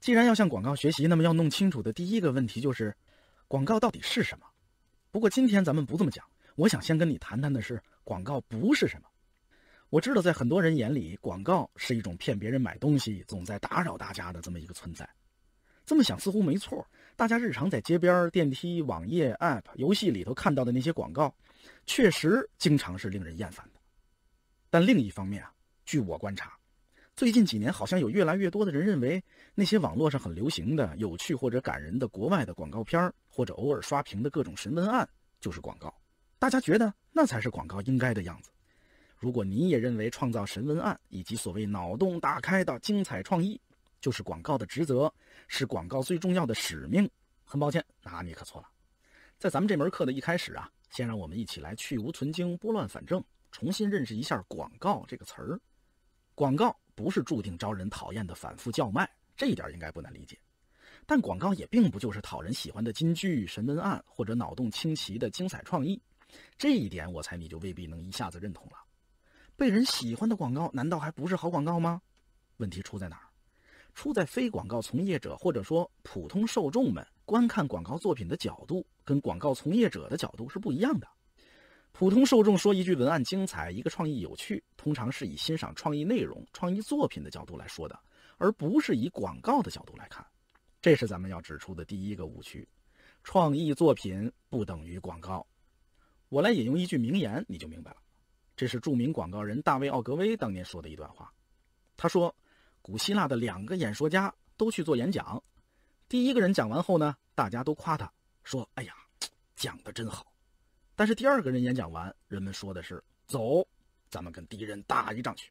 既然要向广告学习，那么要弄清楚的第一个问题就是，广告到底是什么？不过今天咱们不这么讲，我想先跟你谈谈的是广告不是什么。我知道在很多人眼里，广告是一种骗别人买东西、总在打扰大家的这么一个存在。这么想似乎没错，大家日常在街边、电梯、网页、App、游戏里头看到的那些广告，确实经常是令人厌烦的。但另一方面啊，据我观察，最近几年，好像有越来越多的人认为，那些网络上很流行的、有趣或者感人的国外的广告片儿，或者偶尔刷屏的各种神文案，就是广告。大家觉得那才是广告应该的样子。如果你也认为创造神文案以及所谓脑洞大开的精彩创意，就是广告的职责，是广告最重要的使命，很抱歉，那你可错了。在咱们这门课的一开始啊，先让我们一起来去无存经、拨乱反正，重新认识一下“广告”这个词儿。广告不是注定招人讨厌的反复叫卖，这一点应该不难理解。但广告也并不就是讨人喜欢的金句、神文案或者脑洞清奇的精彩创意，这一点我猜你就未必能一下子认同了。被人喜欢的广告难道还不是好广告吗？问题出在哪儿？出在非广告从业者或者说普通受众们观看广告作品的角度跟广告从业者的角度是不一样的。普通受众说一句文案精彩，一个创意有趣，通常是以欣赏创意内容、创意作品的角度来说的，而不是以广告的角度来看。这是咱们要指出的第一个误区：创意作品不等于广告。我来引用一句名言，你就明白了。这是著名广告人大卫·奥格威当年说的一段话。他说：“古希腊的两个演说家都去做演讲，第一个人讲完后呢，大家都夸他说：‘哎呀，讲的真好。’”但是第二个人演讲完，人们说的是：“走，咱们跟敌人打一仗去。”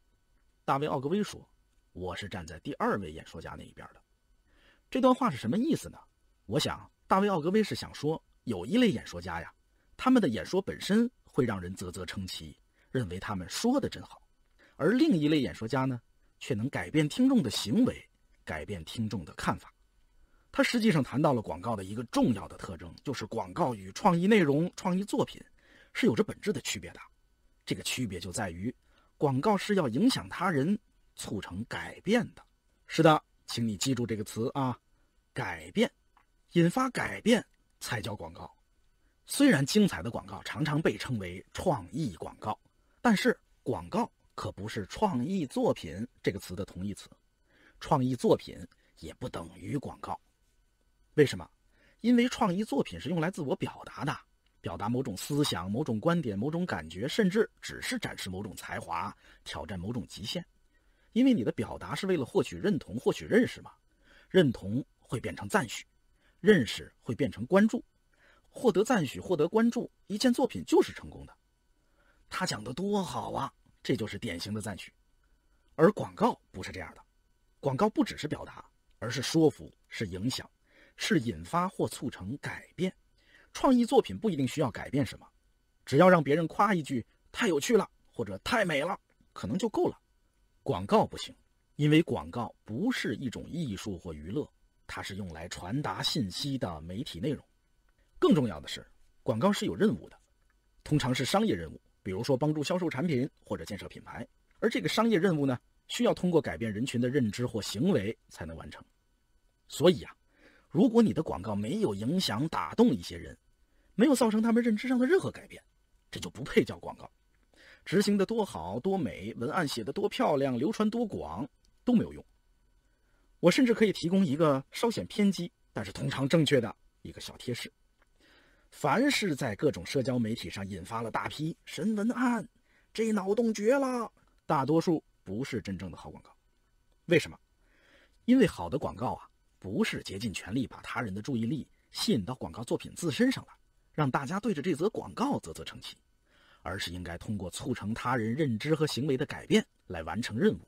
大卫奥格威说：“我是站在第二位演说家那一边的。”这段话是什么意思呢？我想，大卫奥格威是想说，有一类演说家呀，他们的演说本身会让人啧啧称奇，认为他们说的真好；而另一类演说家呢，却能改变听众的行为，改变听众的看法。它实际上谈到了广告的一个重要的特征，就是广告与创意内容、创意作品是有着本质的区别的。这个区别就在于，广告是要影响他人、促成改变的。是的，请你记住这个词啊，改变，引发改变才叫广告。虽然精彩的广告常常被称为创意广告，但是广告可不是“创意作品”这个词的同义词，创意作品也不等于广告。为什么？因为创意作品是用来自我表达的，表达某种思想、某种观点、某种感觉，甚至只是展示某种才华、挑战某种极限。因为你的表达是为了获取认同、获取认识嘛？认同会变成赞许，认识会变成关注。获得赞许、获得关注，一件作品就是成功的。他讲的多好啊！这就是典型的赞许。而广告不是这样的，广告不只是表达，而是说服，是影响。是引发或促成改变，创意作品不一定需要改变什么，只要让别人夸一句“太有趣了”或者“太美了”，可能就够了。广告不行，因为广告不是一种艺术或娱乐，它是用来传达信息的媒体内容。更重要的是，广告是有任务的，通常是商业任务，比如说帮助销售产品或者建设品牌。而这个商业任务呢，需要通过改变人群的认知或行为才能完成。所以啊。如果你的广告没有影响打动一些人，没有造成他们认知上的任何改变，这就不配叫广告。执行的多好、多美，文案写得多漂亮，流传多广，都没有用。我甚至可以提供一个稍显偏激，但是通常正确的一个小贴士：凡是在各种社交媒体上引发了大批神文案，这脑洞绝了，大多数不是真正的好广告。为什么？因为好的广告啊。不是竭尽全力把他人的注意力吸引到广告作品自身上来，让大家对着这则广告啧啧称奇，而是应该通过促成他人认知和行为的改变来完成任务。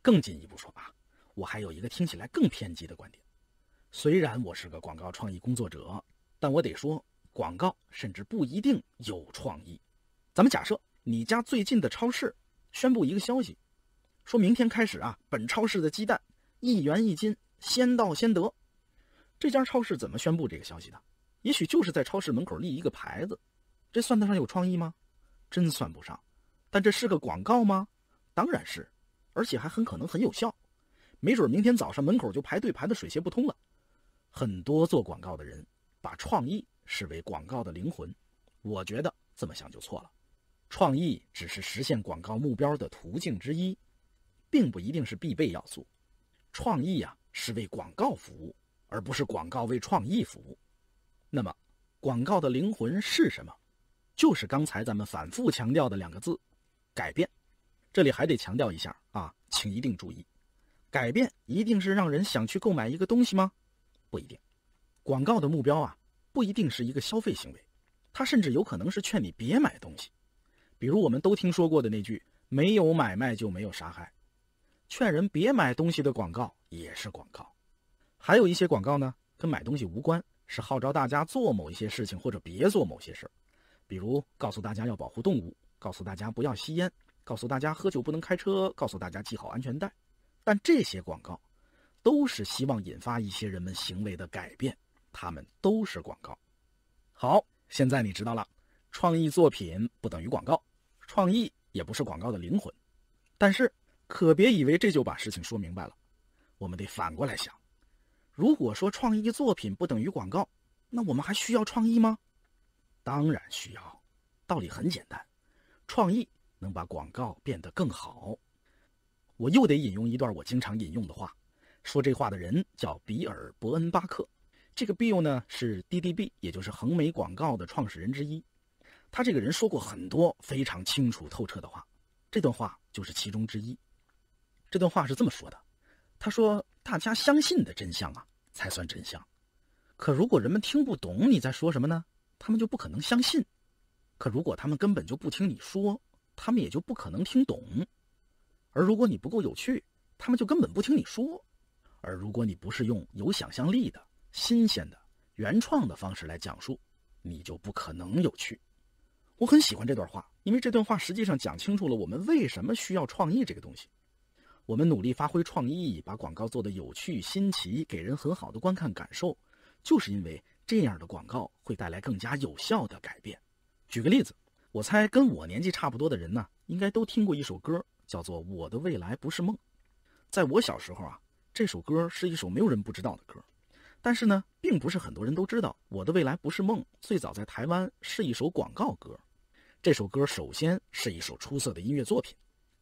更进一步说吧，我还有一个听起来更偏激的观点：虽然我是个广告创意工作者，但我得说，广告甚至不一定有创意。咱们假设你家最近的超市宣布一个消息，说明天开始啊，本超市的鸡蛋一元一斤。先到先得，这家超市怎么宣布这个消息的？也许就是在超市门口立一个牌子，这算得上有创意吗？真算不上。但这是个广告吗？当然是，而且还很可能很有效。没准明天早上门口就排队排得水泄不通了。很多做广告的人把创意视为广告的灵魂，我觉得这么想就错了。创意只是实现广告目标的途径之一，并不一定是必备要素。创意呀。是为广告服务，而不是广告为创意服务。那么，广告的灵魂是什么？就是刚才咱们反复强调的两个字：改变。这里还得强调一下啊，请一定注意，改变一定是让人想去购买一个东西吗？不一定。广告的目标啊，不一定是一个消费行为，它甚至有可能是劝你别买东西。比如我们都听说过的那句“没有买卖就没有杀害”，劝人别买东西的广告。也是广告，还有一些广告呢，跟买东西无关，是号召大家做某一些事情或者别做某些事儿，比如告诉大家要保护动物，告诉大家不要吸烟，告诉大家喝酒不能开车，告诉大家系好安全带。但这些广告都是希望引发一些人们行为的改变，他们都是广告。好，现在你知道了，创意作品不等于广告，创意也不是广告的灵魂，但是可别以为这就把事情说明白了。我们得反过来想，如果说创意作品不等于广告，那我们还需要创意吗？当然需要，道理很简单，创意能把广告变得更好。我又得引用一段我经常引用的话，说这话的人叫比尔·伯恩巴克。这个 Bill 呢是 DDB，也就是横美广告的创始人之一。他这个人说过很多非常清楚透彻的话，这段话就是其中之一。这段话是这么说的。他说：“大家相信的真相啊，才算真相。可如果人们听不懂你在说什么呢？他们就不可能相信。可如果他们根本就不听你说，他们也就不可能听懂。而如果你不够有趣，他们就根本不听你说。而如果你不是用有想象力的、新鲜的、原创的方式来讲述，你就不可能有趣。我很喜欢这段话，因为这段话实际上讲清楚了我们为什么需要创意这个东西。”我们努力发挥创意，把广告做得有趣新奇，给人很好的观看感受，就是因为这样的广告会带来更加有效的改变。举个例子，我猜跟我年纪差不多的人呢，应该都听过一首歌，叫做《我的未来不是梦》。在我小时候啊，这首歌是一首没有人不知道的歌，但是呢，并不是很多人都知道。《我的未来不是梦》最早在台湾是一首广告歌，这首歌首先是一首出色的音乐作品。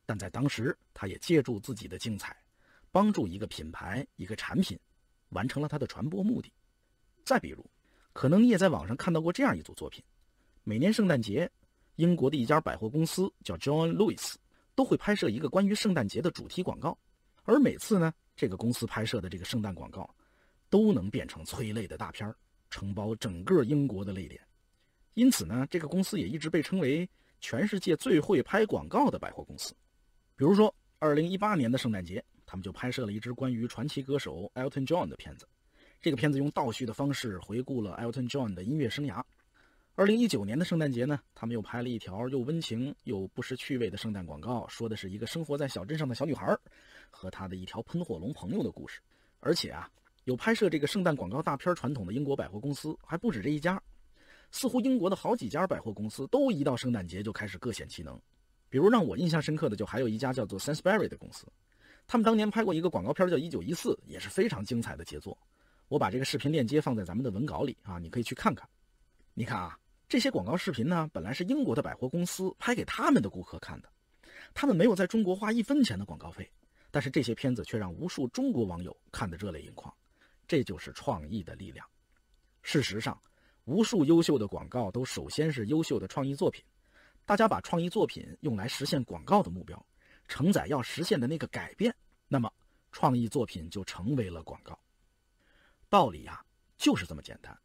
但在当时，他也借助自己的精彩，帮助一个品牌、一个产品，完成了他的传播目的。再比如，可能你也在网上看到过这样一组作品：每年圣诞节，英国的一家百货公司叫 John Lewis，都会拍摄一个关于圣诞节的主题广告。而每次呢，这个公司拍摄的这个圣诞广告，都能变成催泪的大片，承包整个英国的泪点。因此呢，这个公司也一直被称为全世界最会拍广告的百货公司。比如说，二零一八年的圣诞节，他们就拍摄了一支关于传奇歌手 Elton John 的片子。这个片子用倒叙的方式回顾了 Elton John 的音乐生涯。二零一九年的圣诞节呢，他们又拍了一条又温情又不失趣味的圣诞广告，说的是一个生活在小镇上的小女孩和她的一条喷火龙朋友的故事。而且啊，有拍摄这个圣诞广告大片传统的英国百货公司还不止这一家，似乎英国的好几家百货公司都一到圣诞节就开始各显其能。比如让我印象深刻的，就还有一家叫做 s a n s b e r r y 的公司，他们当年拍过一个广告片，叫《一九一四》，也是非常精彩的杰作。我把这个视频链接放在咱们的文稿里啊，你可以去看看。你看啊，这些广告视频呢，本来是英国的百货公司拍给他们的顾客看的，他们没有在中国花一分钱的广告费，但是这些片子却让无数中国网友看得热泪盈眶。这就是创意的力量。事实上，无数优秀的广告都首先是优秀的创意作品。大家把创意作品用来实现广告的目标，承载要实现的那个改变，那么创意作品就成为了广告。道理呀，就是这么简单。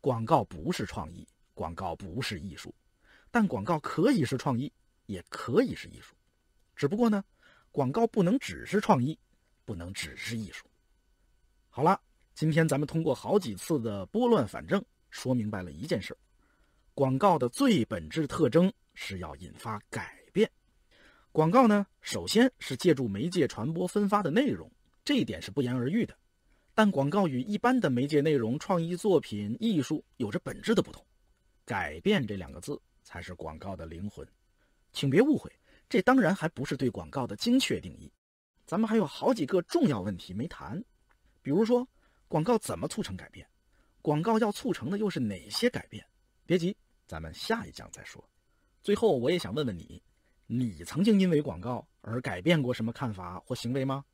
广告不是创意，广告不是艺术，但广告可以是创意，也可以是艺术。只不过呢，广告不能只是创意，不能只是艺术。好了，今天咱们通过好几次的拨乱反正，说明白了一件事。广告的最本质特征是要引发改变。广告呢，首先是借助媒介传播分发的内容，这一点是不言而喻的。但广告与一般的媒介内容、创意作品、艺术有着本质的不同。改变这两个字才是广告的灵魂。请别误会，这当然还不是对广告的精确定义。咱们还有好几个重要问题没谈，比如说广告怎么促成改变，广告要促成的又是哪些改变？别急。咱们下一讲再说。最后，我也想问问你，你曾经因为广告而改变过什么看法或行为吗？